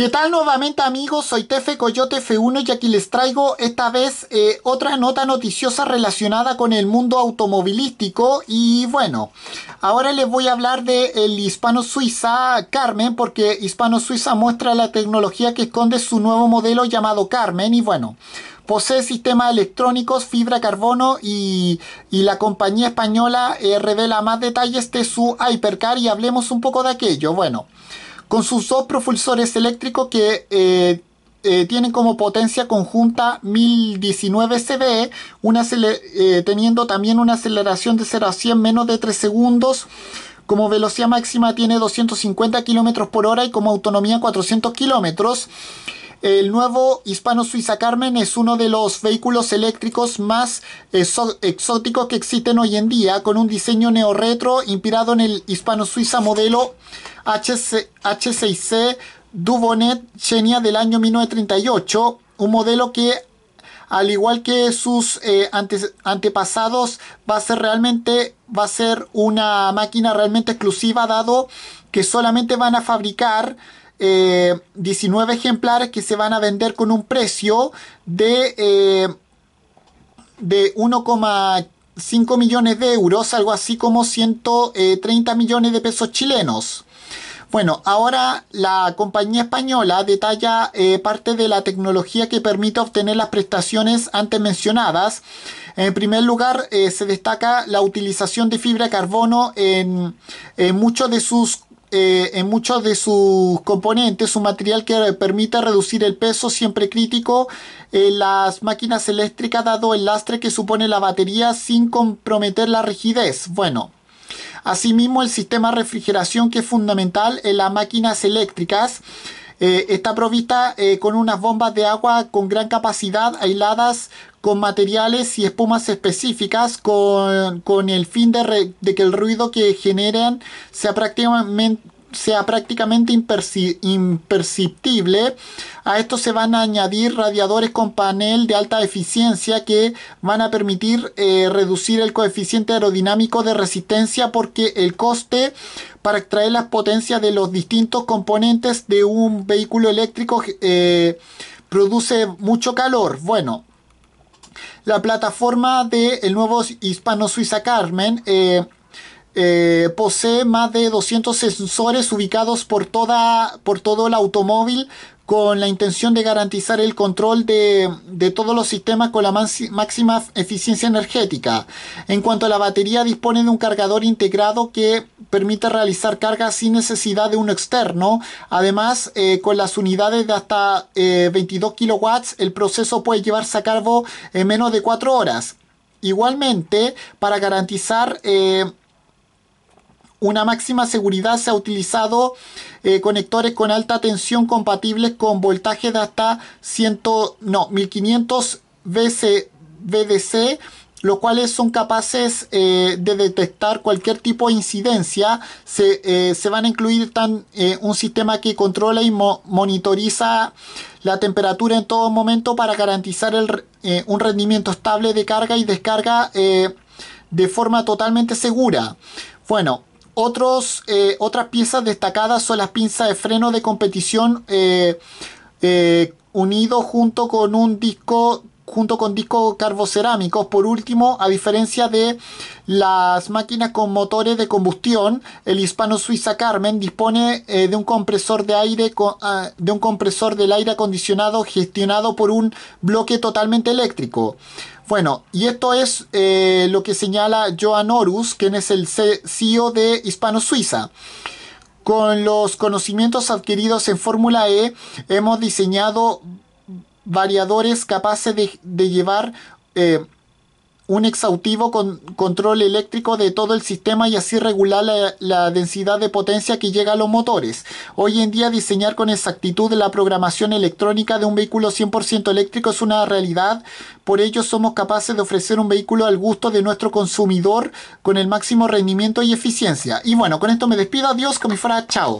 ¿Qué tal nuevamente amigos? Soy Tefe Coyote F1 y aquí les traigo esta vez eh, otra nota noticiosa relacionada con el mundo automovilístico y bueno, ahora les voy a hablar de el Hispano Suiza Carmen porque Hispano Suiza muestra la tecnología que esconde su nuevo modelo llamado Carmen y bueno, posee sistemas electrónicos, fibra carbono y, la compañía española eh, revela más detalles de su Hypercar y hablemos un poco de aquello. Bueno con sus dos propulsores eléctricos que eh, eh, tienen como potencia conjunta 1019 CV, una eh, teniendo también una aceleración de 0 a 100 menos de 3 segundos. Como velocidad máxima tiene 250 km por hora y como autonomía 400 km. El nuevo hispano Suiza Carmen es uno de los vehículos eléctricos más exóticos que existen hoy en día, con un diseño neo-retro inspirado en el hispano Suiza modelo H6C Dubonet Xenia del año 1938, un modelo que al igual que sus eh, antepasados, va a ser realmente, va a ser una máquina realmente exclusiva, dado que solamente van a fabricar 19 eh, ejemplares que se van a vender con un precio de, eh, de 1,5 millones de euros, algo así como 130 millones de pesos chilenos. Bueno, ahora la compañía española detalla eh, parte de la tecnología que permite obtener las prestaciones antes mencionadas. En primer lugar, se destaca la utilización de fibra de carbono en muchos de sus eh, en muchos de sus componentes un material que permite reducir el peso siempre crítico en eh, las máquinas eléctricas dado el lastre que supone la batería sin comprometer la rigidez. Bueno, asimismo el sistema de refrigeración que es fundamental en las máquinas eléctricas eh, está provista eh, con unas bombas de agua con gran capacidad aisladas con materiales y espumas específicas con, el fin de, de, que el ruido que generan sea prácticamente, sea prácticamente imperceptible. A esto se van a añadir radiadores con panel de alta eficiencia que van a permitir eh, reducir el coeficiente aerodinámico de resistencia porque el coste para extraer las potencias de los distintos componentes de un vehículo eléctrico eh, produce mucho calor. Bueno, la plataforma del nuevo hispano Suiza Carmen eh, eh, posee más de 200 sensores ubicados por, toda, por todo el automóvil con la intención de garantizar el control de, todos los sistemas con la máxima eficiencia energética. En cuanto a la batería, dispone de un cargador integrado que permite realizar cargas sin necesidad de uno externo. Además, eh, con las unidades de hasta 22 eh, kW, el proceso puede llevarse a cabo en menos de 4 horas. Igualmente, para garantizar una máxima seguridad se ha utilizado eh, conectores con alta tensión compatibles con voltaje de hasta 100, 1500 VDC BDC, los cuales son capaces eh, de detectar cualquier tipo de incidencia. Se, eh, van a incluir un sistema que controla y monitoriza la temperatura en todo momento para garantizar un rendimiento estable de carga y descarga de forma totalmente segura. Bueno, eh, otras piezas destacadas son las pinzas de freno de competición eh, eh unido junto con un disco junto con discos carbocerámicos. Por último, a diferencia de las máquinas con motores de combustión, el hispano-suiza Carmen dispone eh, de un compresor de aire ah, de un compresor del aire acondicionado gestionado por un bloque totalmente eléctrico. Bueno, y esto es eh, lo que señala Joan Horus, quien es el CEO de Hispano Suiza. Con los conocimientos adquiridos en Fórmula E, hemos diseñado variadores capaces de, llevar eh, un exhaustivo con, control eléctrico de todo el sistema y así regular la, densidad de potencia que llega a los motores. Hoy en día diseñar con exactitud la programación electrónica de un vehículo 100% eléctrico es una realidad, por ello somos capaces de ofrecer un vehículo al gusto de nuestro consumidor con el máximo rendimiento y eficiencia. Y bueno, con esto me despido, adiós, con mi fuera. chao.